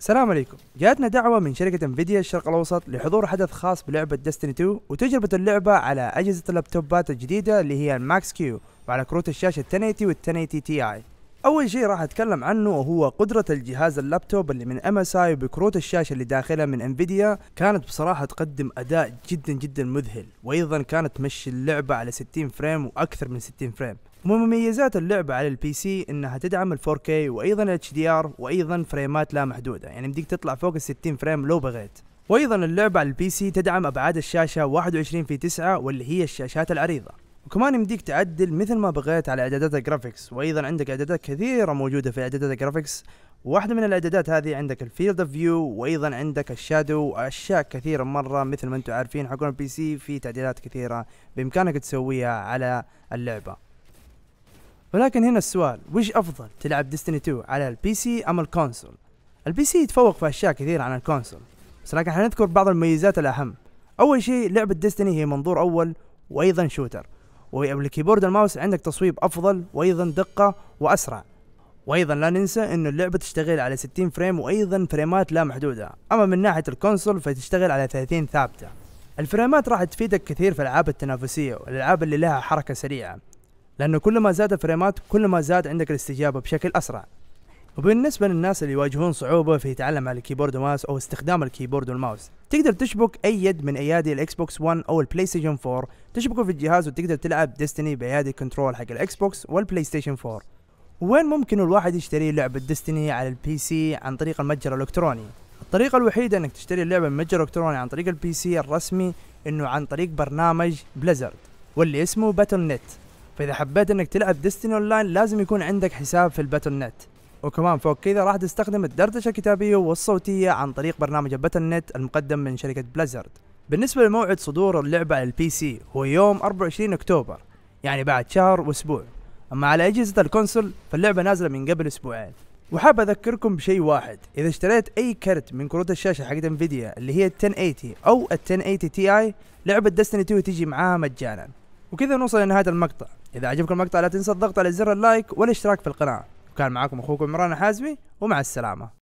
السلام عليكم جاتنا دعوة من شركة انفيديا الشرق الأوسط لحضور حدث خاص بلعبة ديستني 2 وتجربة اللعبة على أجهزة اللابتوبات الجديدة اللي هي الماكس كيو وعلى كروت الشاشة 1080 وال 1080 تي اي اول شيء راح اتكلم عنه وهو قدره الجهاز اللابتوب اللي من ام اس اي وبكروت الشاشه اللي داخلها من انفيديا كانت بصراحه تقدم اداء جدا جدا مذهل وايضا كانت تمشي اللعبه على 60 فريم واكثر من 60 فريم ومن مميزات اللعبة على البي سي انها تدعم ال 4K وايضا الاتش دي ار وايضا فريمات لا محدودة يعني مديك تطلع فوق ال 60 فريم لو بغيت وايضا اللعبة على البي سي تدعم ابعاد الشاشة 21 في 9 واللي هي الشاشات العريضة وكمان يمديك تعدل مثل ما بغيت على اعدادات الجرافيكس وايضا عندك اعدادات كثيره موجوده في اعدادات الجرافيكس واحده من الاعدادات هذه عندك الفيلد اوف فيو وايضا عندك الشادو واشياء كثيره مره مثل ما انتم عارفين حقون البي سي في تعديلات كثيره بامكانك تسويها على اللعبه ولكن هنا السؤال وش افضل تلعب ديستني 2 على البي سي ام الكونسول البي سي يتفوق في اشياء كثيره عن الكونسول بس لكن حنذكر بعض المميزات الاهم اول شيء لعبه ديستني هي منظور اول وايضا شوتر والكيبورد الماوس عندك تصويب أفضل وأيضا دقة وأسرع وايضا لا ننسى انه اللعبه تشتغل على 60 فريم وايضا فريمات لا محدوده اما من ناحيه الكونسول فتشتغل على 30 ثابته الفريمات راح تفيدك كثير في الالعاب التنافسيه والالعاب اللي لها حركه سريعه لانه كل ما زاد الفريمات كل ما زاد عندك الاستجابه بشكل اسرع وبالنسبة للناس اللي يواجهون صعوبة في تعلم على الكيبورد وماوس أو استخدام الكيبورد والماوس تقدر تشبك أي يد من أيادي الإكس بوكس 1 أو البلاي ستيشن 4 تشبكه في الجهاز وتقدر تلعب ديستني بأيادي كنترول حق الإكس بوكس والبلاي ستيشن 4 وين ممكن الواحد يشتري لعبة ديستني على البي سي عن طريق المتجر الإلكتروني الطريقة الوحيدة انك تشتري اللعبة من متجر الكتروني عن طريق البي سي الرسمي انه عن طريق برنامج بليزرد واللي اسمه باتل نت فاذا حبيت انك تلعب ديستني اونلاين لازم يكون عندك حساب في الباتل نت وكمان فوق كذا راح تستخدم الدردشة الكتابية والصوتية عن طريق برنامج نت المقدم من شركة بلازرد بالنسبة لموعد صدور اللعبة على البي سي هو يوم 24 أكتوبر يعني بعد شهر وأسبوع أما على أجهزة الكونسول فاللعبة نازلة من قبل أسبوعين وحاب أذكركم بشيء واحد إذا اشتريت أي كرت من كروت الشاشة حقت انفيديا اللي هي 1080 أو 1080 تي آي لعبة دستني 2 تيجي معاها مجانا وكذا نوصل لنهاية المقطع إذا عجبكم المقطع لا تنسى الضغط على زر اللايك والاشتراك في القناة كان معاكم اخوكم عمران حازمي ومع السلامه